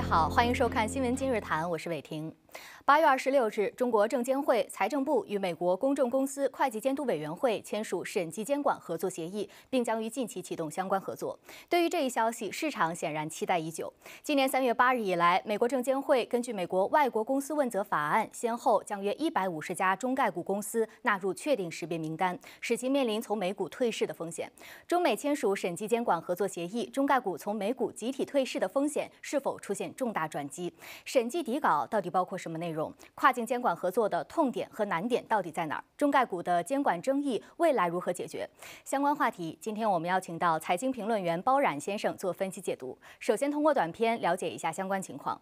大位好，欢迎收看《新闻今日谈》，我是伟霆。八月二十六日，中国证监会、财政部与美国公众公司会计监督委员会签署审计监管合作协议，并将于近期启动相关合作。对于这一消息，市场显然期待已久。今年三月八日以来，美国证监会根据《美国外国公司问责法案》，先后将约一百五十家中概股公司纳入确定识别名单，使其面临从美股退市的风险。中美签署审计监管合作协议，中概股从美股集体退市的风险是否出现重大转机？审计底稿到底包括什？什么内容？跨境监管合作的痛点和难点到底在哪儿？中概股的监管争议未来如何解决？相关话题，今天我们邀请到财经评论员包冉先生做分析解读。首先，通过短片了解一下相关情况。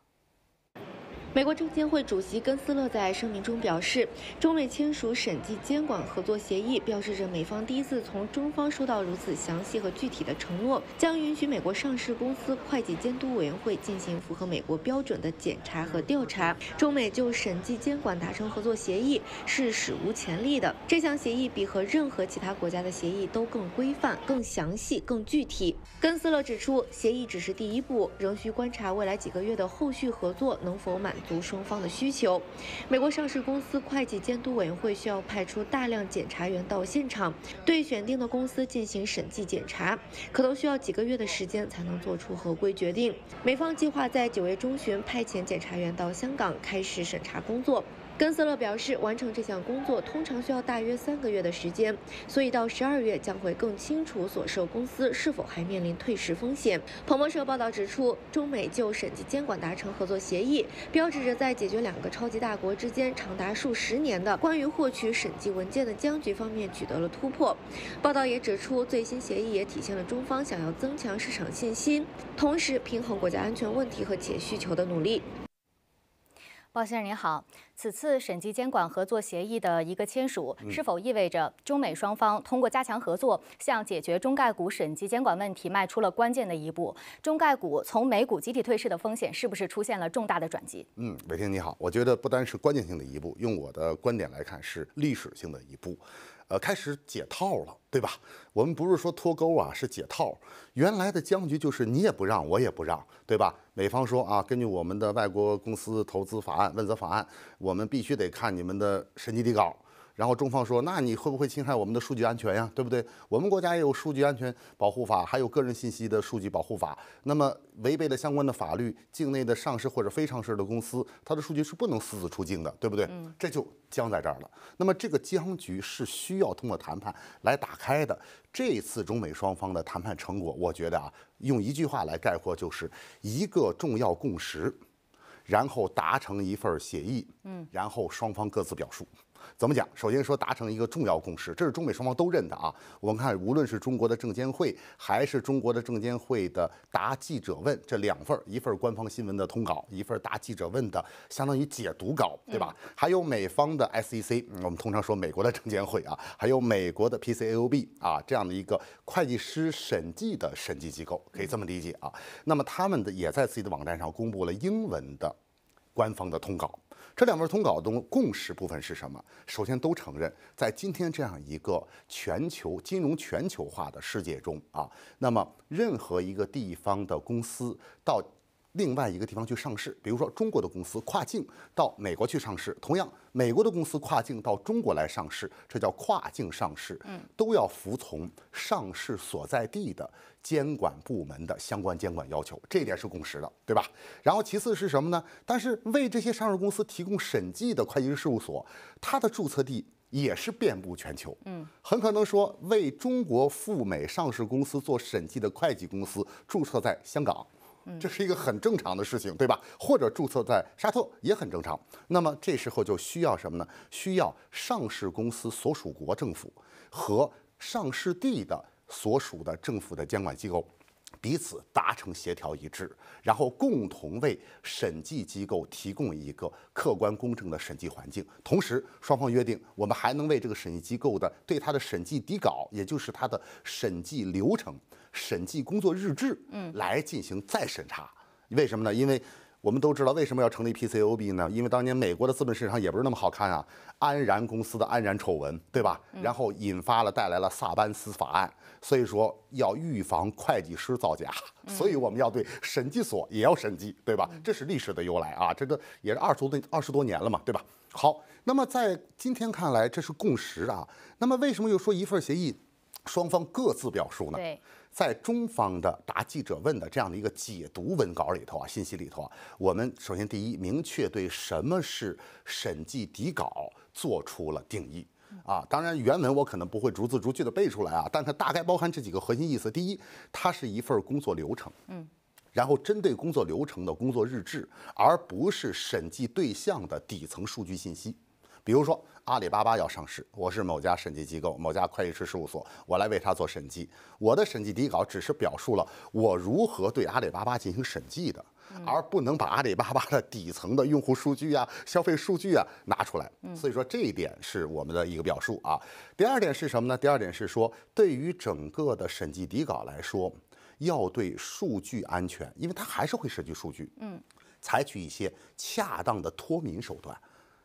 美国证监会主席根斯勒在声明中表示，中美签署审计监管合作协议，标志着美方第一次从中方收到如此详细和具体的承诺，将允许美国上市公司会计监督委员会进行符合美国标准的检查和调查。中美就审计监管达成合作协议是史无前例的，这项协议比和任何其他国家的协议都更规范、更详细、更具体。根斯勒指出，协议只是第一步，仍需观察未来几个月的后续合作能否满。足双方的需求，美国上市公司会计监督委员会需要派出大量检查员到现场，对选定的公司进行审计检查，可能需要几个月的时间才能做出合规决定。美方计划在九月中旬派遣检查员到香港开始审查工作。根斯勒表示，完成这项工作通常需要大约三个月的时间，所以到十二月将会更清楚所售公司是否还面临退市风险。彭博社报道指出，中美就审计监管达成合作协议，标志着在解决两个超级大国之间长达数十年的关于获取审计文件的僵局方面取得了突破。报道也指出，最新协议也体现了中方想要增强市场信心，同时平衡国家安全问题和企业需求的努力。鲍先生您好，此次审计监管合作协议的一个签署，是否意味着中美双方通过加强合作，向解决中概股审计监管问题迈出了关键的一步？中概股从美股集体退市的风险是不是出现了重大的转机？嗯，伟霆你好，我觉得不单是关键性的一步，用我的观点来看，是历史性的一步。呃，开始解套了，对吧？我们不是说脱钩啊，是解套。原来的僵局就是你也不让我也不让，对吧？美方说啊，根据我们的外国公司投资法案问责法案，我们必须得看你们的审计底稿。然后中方说：“那你会不会侵害我们的数据安全呀？对不对？我们国家也有数据安全保护法，还有个人信息的数据保护法。那么违背了相关的法律，境内的上市或者非上市的公司，它的数据是不能私自出境的，对不对？这就僵在这儿了。那么这个僵局是需要通过谈判来打开的。这次中美双方的谈判成果，我觉得啊，用一句话来概括，就是一个重要共识，然后达成一份协议，嗯，然后双方各自表述。”怎么讲？首先说达成一个重要共识，这是中美双方都认的啊。我们看，无论是中国的证监会，还是中国的证监会的答记者问，这两份儿，一份儿官方新闻的通稿，一份儿答记者问的相当于解读稿，对吧？还有美方的 SEC，我们通常说美国的证监会啊，还有美国的 PCAOB 啊，这样的一个会计师审计的审计机构，可以这么理解啊。那么他们的也在自己的网站上公布了英文的。官方的通稿，这两份通稿中共识部分是什么？首先都承认，在今天这样一个全球金融全球化的世界中啊，那么任何一个地方的公司到。另外一个地方去上市，比如说中国的公司跨境到美国去上市，同样美国的公司跨境到中国来上市，这叫跨境上市，都要服从上市所在地的监管部门的相关监管要求，这一点是共识的，对吧？然后其次是什么呢？但是为这些上市公司提供审计的会计师事务所，它的注册地也是遍布全球，嗯，很可能说为中国赴美上市公司做审计的会计公司注册在香港。这是一个很正常的事情，对吧？或者注册在沙特也很正常。那么这时候就需要什么呢？需要上市公司所属国政府和上市地的所属的政府的监管机构彼此达成协调一致，然后共同为审计机构提供一个客观公正的审计环境。同时，双方约定，我们还能为这个审计机构的对它的审计底稿，也就是它的审计流程。审计工作日志，嗯，来进行再审查，为什么呢？因为，我们都知道为什么要成立 PCOB 呢？因为当年美国的资本市场也不是那么好看啊，安然公司的安然丑闻，对吧？然后引发了带来了萨班斯法案，所以说要预防会计师造假，所以我们要对审计所也要审计，对吧？这是历史的由来啊，这个也是二十多二十多年了嘛，对吧？好，那么在今天看来这是共识啊，那么为什么又说一份协议？双方各自表述呢？在中方的答记者问的这样的一个解读文稿里头啊，信息里头啊，我们首先第一明确对什么是审计底稿做出了定义啊。当然原文我可能不会逐字逐句的背出来啊，但它大概包含这几个核心意思：第一，它是一份工作流程，嗯，然后针对工作流程的工作日志，而不是审计对象的底层数据信息。比如说阿里巴巴要上市，我是某家审计机构、某家会计师事务所，我来为他做审计。我的审计底稿只是表述了我如何对阿里巴巴进行审计的，而不能把阿里巴巴的底层的用户数据啊、消费数据啊拿出来。所以说这一点是我们的一个表述啊。第二点是什么呢？第二点是说，对于整个的审计底稿来说，要对数据安全，因为它还是会涉及数据。嗯，采取一些恰当的脱敏手段。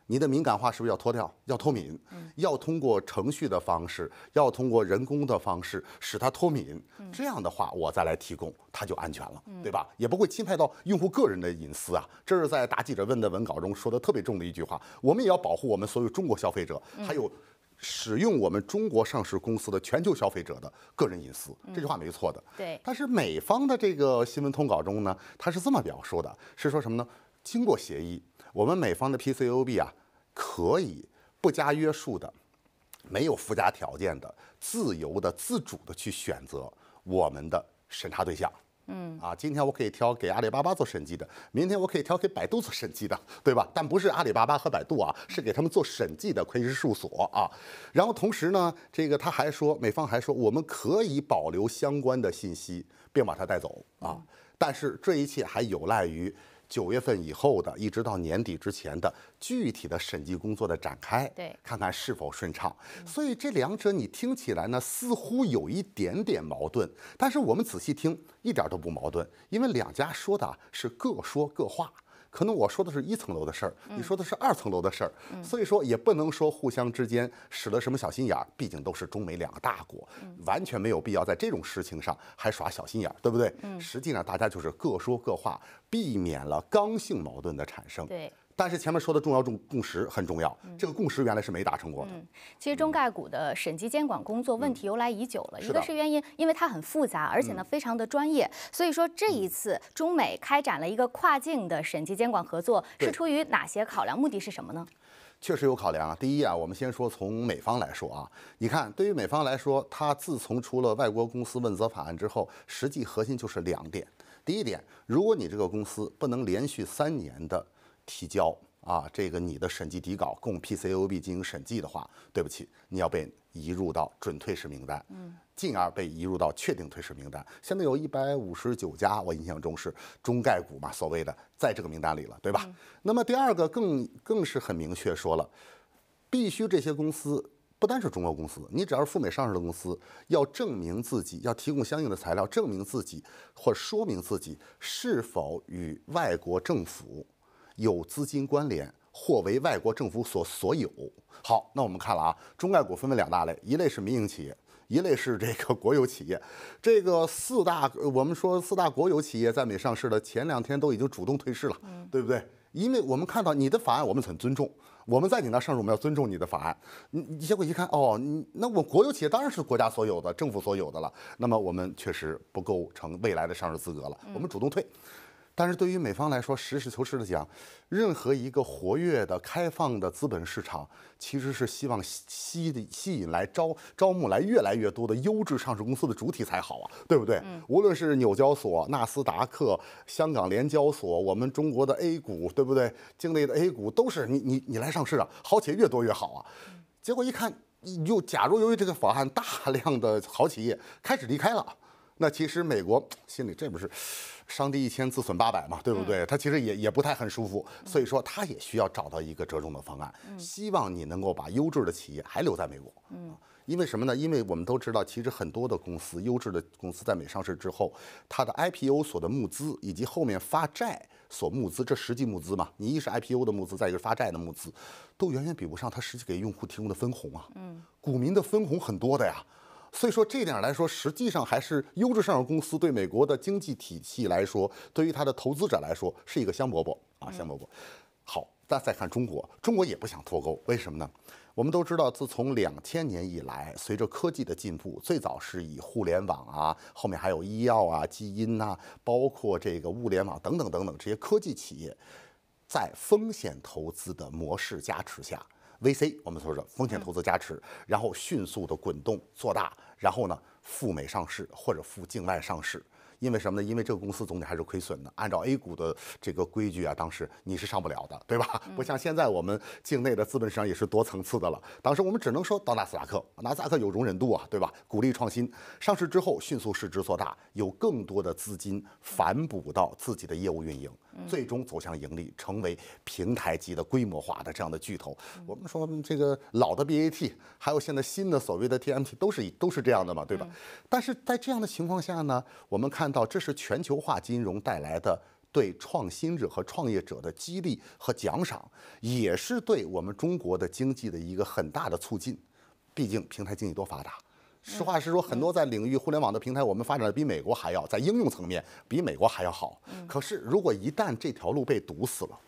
你的敏感化是不是要脱掉？要脱敏，要通过程序的方式，要通过人工的方式使它脱敏。这样的话，我再来提供，它就安全了，对吧？也不会侵害到用户个人的隐私啊。这是在答记者问的文稿中说的特别重的一句话。我们也要保护我们所有中国消费者，还有使用我们中国上市公司的全球消费者的个人隐私。这句话没错的。对。但是美方的这个新闻通稿中呢，他是这么表述的，是说什么呢？经过协议。我们美方的 PCOB 啊，可以不加约束的、没有附加条件的、自由的、自主的去选择我们的审查对象。嗯，啊，今天我可以挑给阿里巴巴做审计的，明天我可以挑给百度做审计的，对吧？但不是阿里巴巴和百度啊，是给他们做审计的会计师事务所啊。然后同时呢，这个他还说，美方还说，我们可以保留相关的信息，并把它带走啊。但是这一切还有赖于。九月份以后的，一直到年底之前的具体的审计工作的展开，对，看看是否顺畅。所以这两者你听起来呢，似乎有一点点矛盾，但是我们仔细听，一点都不矛盾，因为两家说的是各说各话。可能我说的是一层楼的事儿，你说的是二层楼的事儿，所以说也不能说互相之间使了什么小心眼儿。毕竟都是中美两个大国，完全没有必要在这种事情上还耍小心眼儿，对不对？嗯，实际上大家就是各说各话，避免了刚性矛盾的产生。对。但是前面说的重要重共识很重要，这个共识原来是没达成过的。其实中概股的审计监管工作问题由来已久了，一个是原因，因为它很复杂，而且呢非常的专业。所以说这一次中美开展了一个跨境的审计监管合作，是出于哪些考量？目的是什么呢？确实有考量啊。第一啊，我们先说从美方来说啊，你看对于美方来说，它自从出了外国公司问责法案之后，实际核心就是两点。第一点，如果你这个公司不能连续三年的。提交啊，这个你的审计底稿供 PCOB 进行审计的话，对不起，你要被移入到准退市名单，嗯，进而被移入到确定退市名单。现在有一百五十九家，我印象中是中概股嘛，所谓的在这个名单里了，对吧？那么第二个更更是很明确说了，必须这些公司不单是中国公司，你只要是赴美上市的公司，要证明自己，要提供相应的材料证明自己或说明自己是否与外国政府。有资金关联或为外国政府所所有。好，那我们看了啊，中概股分为两大类，一类是民营企业，一类是这个国有企业。这个四大，我们说四大国有企业在美上市的，前两天都已经主动退市了，对不对？因为我们看到你的法案，我们很尊重。我们在你那上市，我们要尊重你的法案。你结果一看，哦，那我国有企业当然是国家所有的、政府所有的了。那么我们确实不构成未来的上市资格了，我们主动退。但是对于美方来说，实事求是的讲，任何一个活跃的、开放的资本市场，其实是希望吸吸吸引来、招招募来越来越多的优质上市公司的主体才好啊，对不对？无论是纽交所、纳斯达克、香港联交所，我们中国的 A 股，对不对？境内的 A 股都是你你你来上市啊，好企业越多越好啊。结果一看，又假如由于这个法案，大量的好企业开始离开了，那其实美国心里这不是。伤敌一千，自损八百嘛，对不对？他其实也也不太很舒服，所以说他也需要找到一个折中的方案。希望你能够把优质的企业还留在美国。嗯，因为什么呢？因为我们都知道，其实很多的公司，优质的公司在美上市之后，它的 IPO 所的募资，以及后面发债所募资，这实际募资嘛，你一是 IPO 的募资，再一个发债的募资，都远远比不上它实际给用户提供的分红啊。嗯，股民的分红很多的呀。所以说这点来说，实际上还是优质上市公司对美国的经济体系来说，对于它的投资者来说是一个香饽饽啊，香饽饽。好，那再看中国，中国也不想脱钩，为什么呢？我们都知道，自从两千年以来，随着科技的进步，最早是以互联网啊，后面还有医药啊、基因呐，包括这个物联网等等等等这些科技企业，在风险投资的模式加持下。VC 我们说说风险投资加持，然后迅速的滚动做大，然后呢赴美上市或者赴境外上市，因为什么呢？因为这个公司总体还是亏损的，按照 A 股的这个规矩啊，当时你是上不了的，对吧？不像现在我们境内的资本市场也是多层次的了，当时我们只能说到纳斯达克，纳斯达克有容忍度啊，对吧？鼓励创新，上市之后迅速市值做大，有更多的资金反哺到自己的业务运营。最终走向盈利，成为平台级的规模化的这样的巨头。我们说这个老的 BAT，还有现在新的所谓的 TMT，都是都是这样的嘛，对吧？但是在这样的情况下呢，我们看到这是全球化金融带来的对创新者和创业者的激励和奖赏，也是对我们中国的经济的一个很大的促进。毕竟平台经济多发达。实话实说，很多在领域互联网的平台，我们发展的比美国还要在应用层面比美国还要好。可是，如果一旦这条路被堵死了，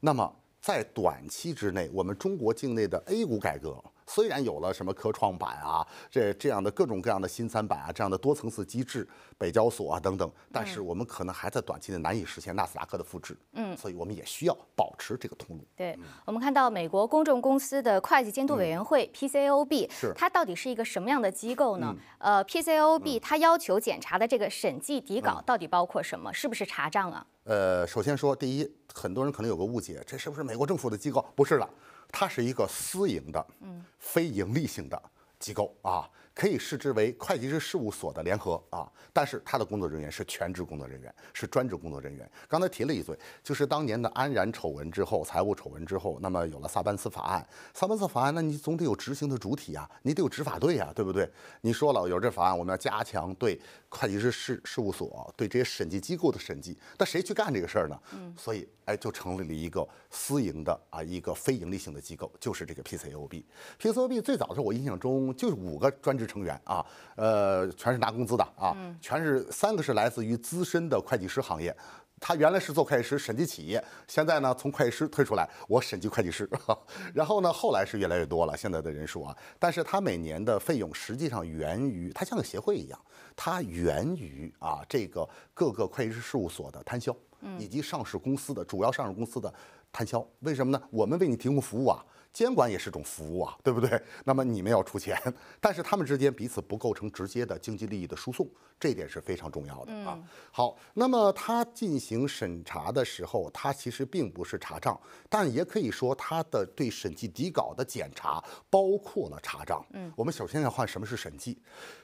那么在短期之内，我们中国境内的 A 股改革。虽然有了什么科创板啊，这这样的各种各样的新三板啊，这样的多层次机制，北交所啊等等，但是我们可能还在短期内难以实现纳斯达克的复制。嗯，所以我们也需要保持这个通路。对我们看到美国公众公司的会计监督委员会 PCOB，是它到底是一个什么样的机构呢？呃，PCOB 它要求检查的这个审计底稿到底包括什么？是不是查账啊？呃，首先说第一，很多人可能有个误解，这是不是美国政府的机构？不是的，它是一个私营的、嗯，非盈利性的机构啊，可以视之为会计师事务所的联合啊，但是它的工作人员是全职工作人员，是专职工作人员。刚才提了一嘴，就是当年的安然丑闻之后，财务丑闻之后，那么有了萨班斯法案，萨班斯法案，那你总得有执行的主体啊，你得有执法队呀，对不对？你说了有这法案，我们要加强对。会计师事事务所对这些审计机构的审计，那谁去干这个事儿呢？嗯，所以哎，就成立了一个私营的啊，一个非盈利性的机构，就是这个 PCOB。PCOB 最早的时候，我印象中就是五个专职成员啊，呃，全是拿工资的啊，全是三个是来自于资深的会计师行业。他原来是做会计师审计企业，现在呢从会计师退出来，我审计会计师。然后呢，后来是越来越多了，现在的人数啊。但是他每年的费用实际上源于他像个协会一样，它源于啊这个各个会计师事务所的摊销，以及上市公司的主要上市公司的摊销。为什么呢？我们为你提供服务啊。监管也是种服务啊，对不对？那么你们要出钱，但是他们之间彼此不构成直接的经济利益的输送，这点是非常重要的啊。好，那么他进行审查的时候，他其实并不是查账，但也可以说他的对审计底稿的检查包括了查账。嗯，我们首先要换什么是审计？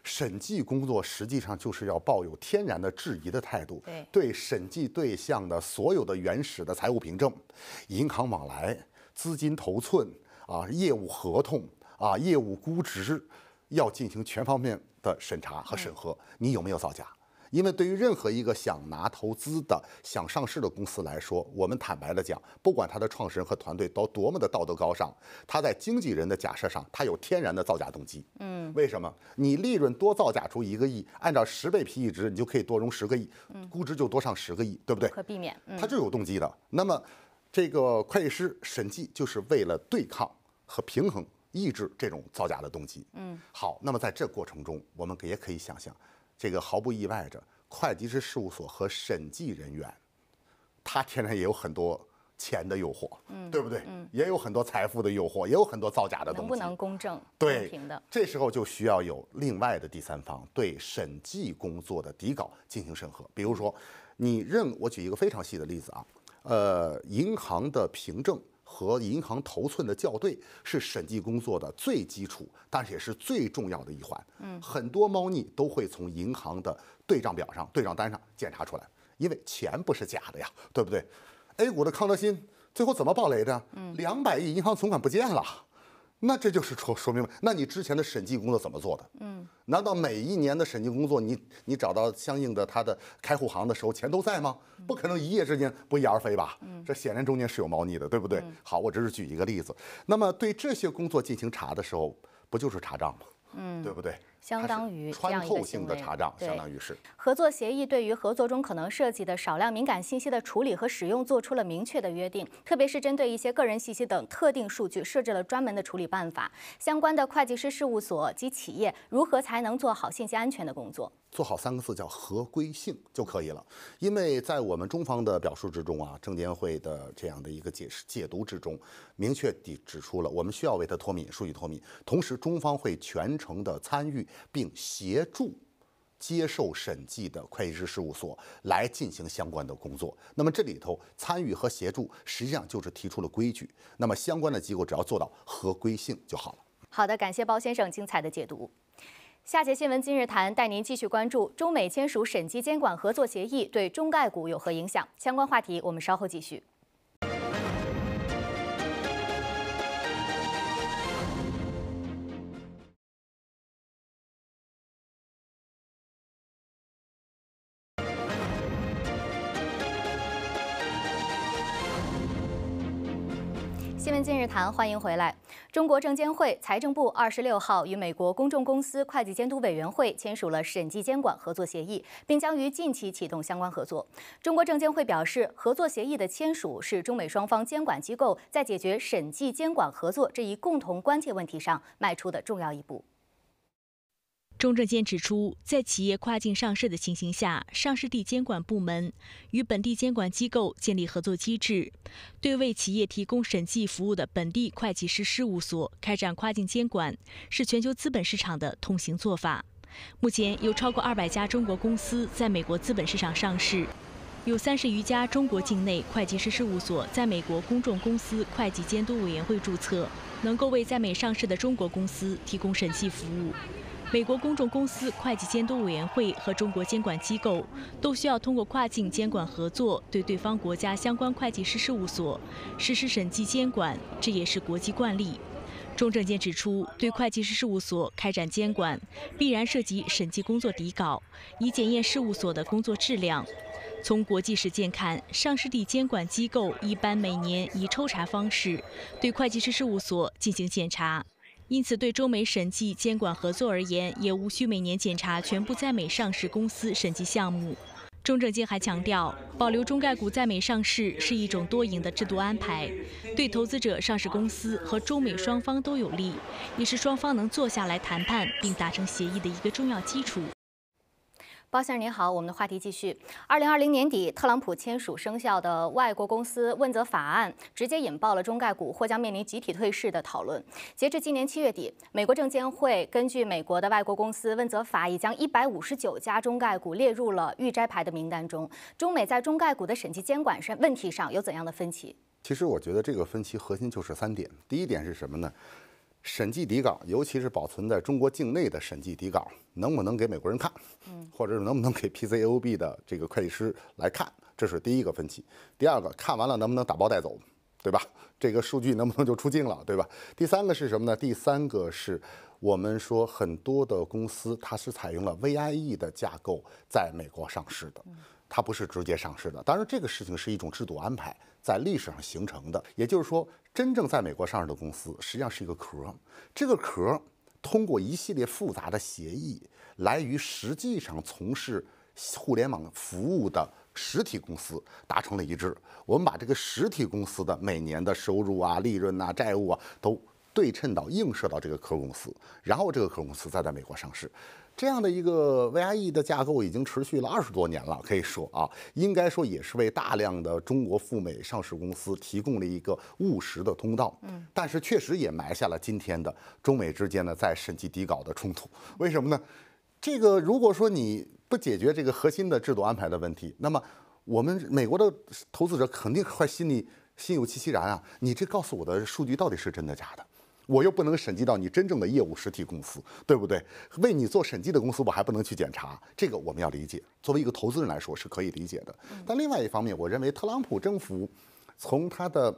审计工作实际上就是要抱有天然的质疑的态度，对审计对象的所有的原始的财务凭证、银行往来。资金头寸啊，业务合同啊，业务估值，要进行全方面的审查和审核。你有没有造假？因为对于任何一个想拿投资的、想上市的公司来说，我们坦白的讲，不管他的创始人和团队都多么的道德高尚，他在经纪人的假设上，他有天然的造假动机。嗯，为什么？你利润多造假出一个亿，按照十倍 PE 值，你就可以多融十个亿，估值就多上十个亿，对不对？可避免，他就有动机的。那么。这个会计师审计就是为了对抗和平衡、抑制这种造假的动机。嗯，好，那么在这过程中，我们也可以想象，这个毫不意外着会计师事务所和审计人员，他天然也有很多钱的诱惑，嗯，对不对？嗯，也有很多财富的诱惑，也有很多造假的东西。能不能公正？对，这时候就需要有另外的第三方对审计工作的底稿进行审核。比如说，你认我举一个非常细的例子啊。呃，银行的凭证和银行头寸的校对是审计工作的最基础，但是也是最重要的一环。嗯，很多猫腻都会从银行的对账表上、对账单上检查出来，因为钱不是假的呀，对不对？A 股的康得新最后怎么暴雷的？嗯，两百亿银行存款不见了。那这就是说说明白，那你之前的审计工作怎么做的？嗯，难道每一年的审计工作，你你找到相应的他的开户行的时候，钱都在吗？不可能一夜之间不翼而飞吧？嗯，这显然中间是有猫腻的，对不对？好，我只是举一个例子。那么对这些工作进行查的时候，不就是查账吗？嗯，对不对？相当于穿透性的查账，相当于是。合作协议对于合作中可能涉及的少量敏感信息的处理和使用做出了明确的约定，特别是针对一些个人信息等特定数据设置了专门的处理办法。相关的会计师事务所及企业如何才能做好信息安全的工作？做好三个字叫合规性就可以了，因为在我们中方的表述之中啊，证监会的这样的一个解释解读之中，明确地指出了我们需要为它脱敏，数据脱敏。同时，中方会全程的参与。并协助接受审计的会计师事务所来进行相关的工作。那么这里头参与和协助，实际上就是提出了规矩。那么相关的机构只要做到合规性就好了。好的，感谢包先生精彩的解读。下节新闻今日谈带您继续关注中美签署审计监管合作协议对中概股有何影响，相关话题我们稍后继续。日谈欢迎回来。中国证监会、财政部二十六号与美国公众公司会计监督委员会签署了审计监管合作协议，并将于近期启动相关合作。中国证监会表示，合作协议的签署是中美双方监管机构在解决审计监管合作这一共同关切问题上迈出的重要一步。中证监指出，在企业跨境上市的情形下，上市地监管部门与本地监管机构建立合作机制，对为企业提供审计服务的本地会计师事务所开展跨境监管，是全球资本市场的通行做法。目前有超过二百家中国公司在美国资本市场上市，有三十余家中国境内会计师事务所在美国公众公司会计监督委员会注册，能够为在美上市的中国公司提供审计服务。美国公众公司会计监督委员会和中国监管机构都需要通过跨境监管合作，对对方国家相关会计师事务所实施审计监管，这也是国际惯例。中证监指出，对会计师事务所开展监管，必然涉及审计工作底稿，以检验事务所的工作质量。从国际实践看，上市地监管机构一般每年以抽查方式对会计师事务所进行检查。因此，对中美审计监管合作而言，也无需每年检查全部在美上市公司审计项目。中证监还强调，保留中概股在美上市是一种多赢的制度安排，对投资者、上市公司和中美双方都有利，也是双方能坐下来谈判并达成协议的一个重要基础。包先生您好，我们的话题继续。二零二零年底，特朗普签署生效的外国公司问责法案，直接引爆了中概股或将面临集体退市的讨论。截至今年七月底，美国证监会根据美国的外国公司问责法，已将一百五十九家中概股列入了预摘牌的名单中。中美在中概股的审计监管上问题上有怎样的分歧？其实我觉得这个分歧核心就是三点。第一点是什么呢？审计底稿，尤其是保存在中国境内的审计底稿，能不能给美国人看？嗯，或者是能不能给 PCAOB 的这个会计师来看？这是第一个分歧。第二个，看完了能不能打包带走，对吧？这个数据能不能就出境了，对吧？第三个是什么呢？第三个是我们说很多的公司它是采用了 VIE 的架构在美国上市的。它不是直接上市的，当然这个事情是一种制度安排，在历史上形成的。也就是说，真正在美国上市的公司实际上是一个壳，这个壳通过一系列复杂的协议，来与实际上从事互联网服务的实体公司达成了一致。我们把这个实体公司的每年的收入啊、利润啊、债务啊，都对称到映射到这个壳公司，然后这个壳公司再在美国上市。这样的一个 VIE 的架构已经持续了二十多年了，可以说啊，应该说也是为大量的中国赴美上市公司提供了一个务实的通道。嗯，但是确实也埋下了今天的中美之间呢在审计底稿的冲突。为什么呢？这个如果说你不解决这个核心的制度安排的问题，那么我们美国的投资者肯定会心里心有戚戚然啊。你这告诉我的数据到底是真的假的？我又不能审计到你真正的业务实体公司，对不对？为你做审计的公司，我还不能去检查，这个我们要理解。作为一个投资人来说是可以理解的，但另外一方面，我认为特朗普政府从他的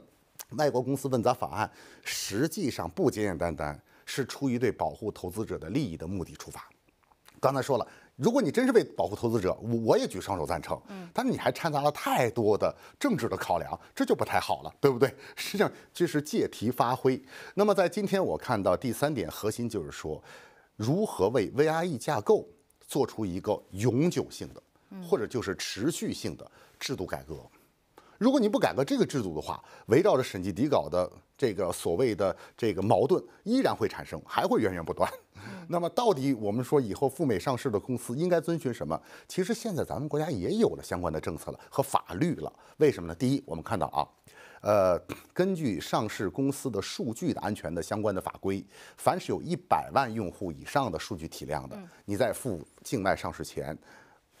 外国公司问责法案，实际上不简简单单是出于对保护投资者的利益的目的出发。刚才说了。如果你真是为保护投资者，我我也举双手赞成。嗯，但是你还掺杂了太多的政治的考量，这就不太好了，对不对？实际上，这是借题发挥。那么，在今天我看到第三点核心就是说，如何为 VIE 架构做出一个永久性的，或者就是持续性的制度改革。如果你不改革这个制度的话，围绕着审计底稿的这个所谓的这个矛盾依然会产生，还会源源不断。那么，到底我们说以后赴美上市的公司应该遵循什么？其实现在咱们国家也有了相关的政策了和法律了。为什么呢？第一，我们看到啊，呃，根据上市公司的数据的安全的相关的法规，凡是有一百万用户以上的数据体量的，你在赴境外上市前。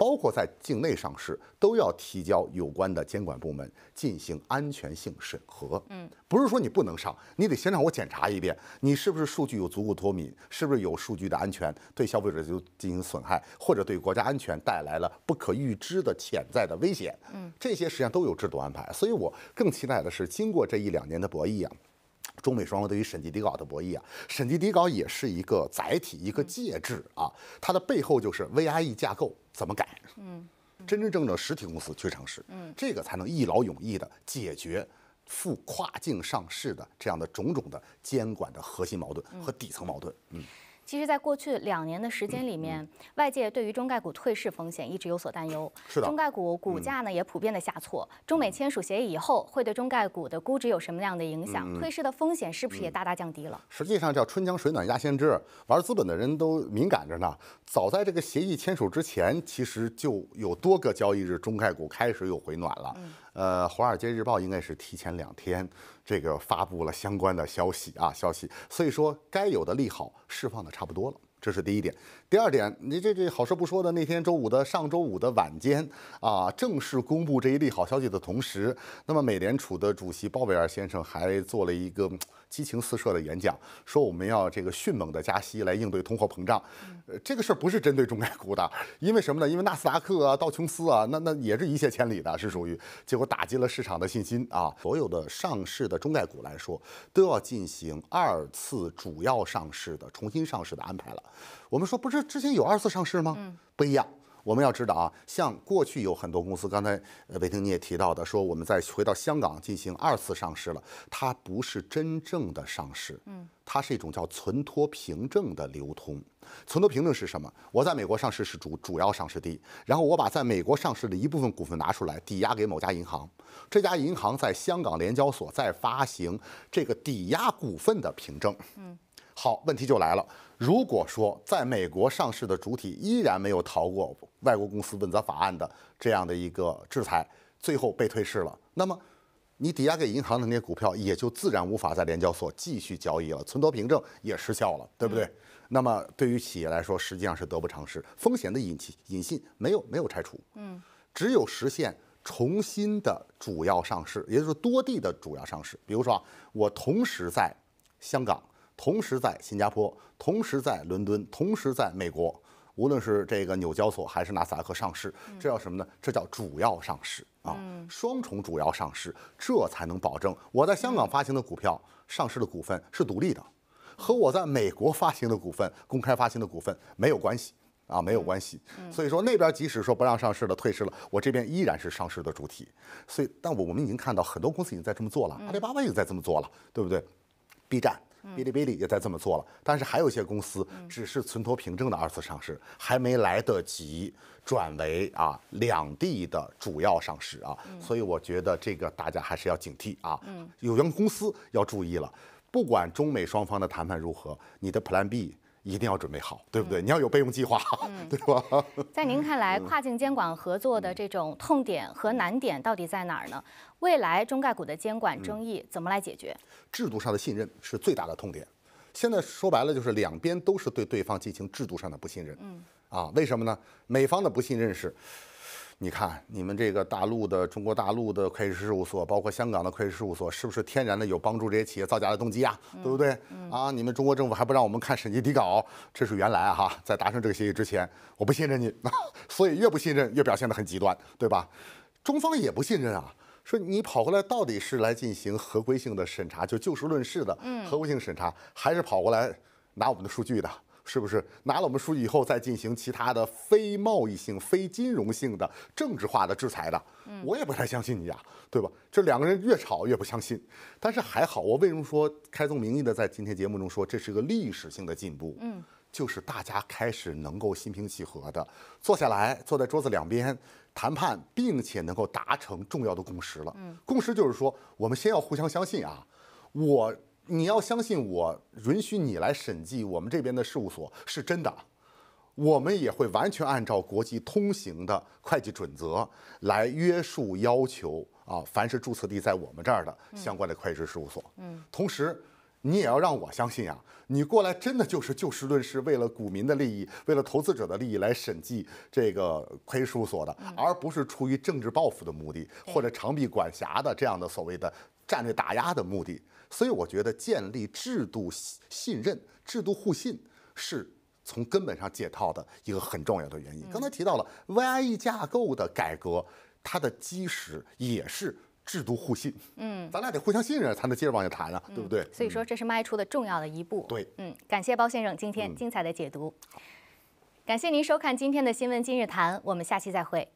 包括在境内上市，都要提交有关的监管部门进行安全性审核。嗯，不是说你不能上，你得先让我检查一遍，你是不是数据有足够脱敏，是不是有数据的安全，对消费者就进行损害，或者对国家安全带来了不可预知的潜在的危险。嗯，这些实际上都有制度安排。所以我更期待的是，经过这一两年的博弈啊，中美双方对于审计底稿的博弈啊，审计底稿也是一个载体，一个介质啊，它的背后就是 VIE 架构。怎么改？嗯，真真正正实体公司去尝试，嗯，这个才能一劳永逸的解决赴跨境上市的这样的种种的监管的核心矛盾和底层矛盾，嗯。其实，在过去两年的时间里面，外界对于中概股退市风险一直有所担忧。是的，中概股股价呢也普遍的下挫。中美签署协议以后，会对中概股的估值有什么样的影响？退市的风险是不是也大大降低了？实际上叫春江水暖鸭先知，玩资本的人都敏感着呢。早在这个协议签署之前，其实就有多个交易日中概股开始有回暖了。呃，《华尔街日报》应该是提前两天这个发布了相关的消息啊，消息，所以说该有的利好释放的差不多了，这是第一点。第二点，你这这好事不说的，那天周五的上周五的晚间啊，正式公布这一利好消息的同时，那么美联储的主席鲍威尔先生还做了一个激情四射的演讲，说我们要这个迅猛的加息来应对通货膨胀，呃，这个事儿不是针对中概股的，因为什么呢？因为纳斯达克啊、道琼斯啊，那那也是一泻千里的，是属于结果打击了市场的信心啊，所有的上市的中概股来说，都要进行二次主要上市的重新上市的安排了。我们说不知。之前有二次上市吗？嗯，不一样。我们要知道啊，像过去有很多公司，刚才呃，北庭你也提到的，说我们再回到香港进行二次上市了，它不是真正的上市，嗯，它是一种叫存托凭证的流通。存托凭证是什么？我在美国上市是主主要上市地，然后我把在美国上市的一部分股份拿出来抵押给某家银行，这家银行在香港联交所在发行这个抵押股份的凭证。嗯，好，问题就来了。如果说在美国上市的主体依然没有逃过外国公司问责法案的这样的一个制裁，最后被退市了，那么你抵押给银行的那些股票也就自然无法在联交所继续交易了，存托凭证也失效了，对不对？那么对于企业来说，实际上是得不偿失，风险的隐起隐信没有没有拆除，嗯，只有实现重新的主要上市，也就是多地的主要上市，比如说啊，我同时在香港。同时在新加坡，同时在伦敦，同时在美国，无论是这个纽交所还是纳斯达克上市，这叫什么呢？这叫主要上市啊，双重主要上市，这才能保证我在香港发行的股票上市的股份是独立的，和我在美国发行的股份公开发行的股份没有关系啊，没有关系。所以说那边即使说不让上市了、退市了，我这边依然是上市的主体。所以，但我我们已经看到很多公司已经在这么做了，阿里巴巴也在这么做了，对不对？B 站。哔哩哔哩也在这么做了，但是还有一些公司只是存托凭证的二次上市，还没来得及转为啊两地的主要上市啊，所以我觉得这个大家还是要警惕啊，有家公司要注意了，不管中美双方的谈判如何，你的 Plan B。一定要准备好，对不对？你要有备用计划，对吧？在您看来，跨境监管合作的这种痛点和难点到底在哪儿呢？未来中概股的监管争议怎么来解决？制度上的信任是最大的痛点。现在说白了，就是两边都是对对方进行制度上的不信任。嗯，啊，为什么呢？美方的不信任是。你看，你们这个大陆的中国大陆的会计师事务所，包括香港的会计师事务所，是不是天然的有帮助这些企业造假的动机呀？对不对？啊，你们中国政府还不让我们看审计底稿，这是原来哈，在达成这个协议之前，我不信任你，所以越不信任越表现得很极端，对吧？中方也不信任啊，说你跑过来到底是来进行合规性的审查，就就事论事的合规性审查，还是跑过来拿我们的数据的？是不是拿了我们数据以后再进行其他的非贸易性、非金融性的政治化的制裁的？我也不太相信你啊，对吧？这两个人越吵越不相信。但是还好，我为什么说开宗明义的在今天节目中说这是个历史性的进步？嗯，就是大家开始能够心平气和的坐下来，坐在桌子两边谈判，并且能够达成重要的共识了。嗯，共识就是说我们先要互相相信啊，我。你要相信我，允许你来审计我们这边的事务所是真的，我们也会完全按照国际通行的会计准则来约束要求啊。凡是注册地在我们这儿的相关的会计师事务所，嗯，同时。你也要让我相信啊！你过来真的就是就事论事，为了股民的利益，为了投资者的利益来审计这个亏事务所的，而不是出于政治报复的目的，或者长臂管辖的这样的所谓的战略打压的目的。所以我觉得建立制度信任、制度互信，是从根本上解套的一个很重要的原因。刚才提到了 v i E 架构的改革，它的基石也是。制度互信，嗯，咱俩得互相信任，才能接着往下谈啊，对不对？所以说，这是迈出的重要的一步。对，嗯，感谢包先生今天精彩的解读，感谢您收看今天的新闻今日谈，我们下期再会。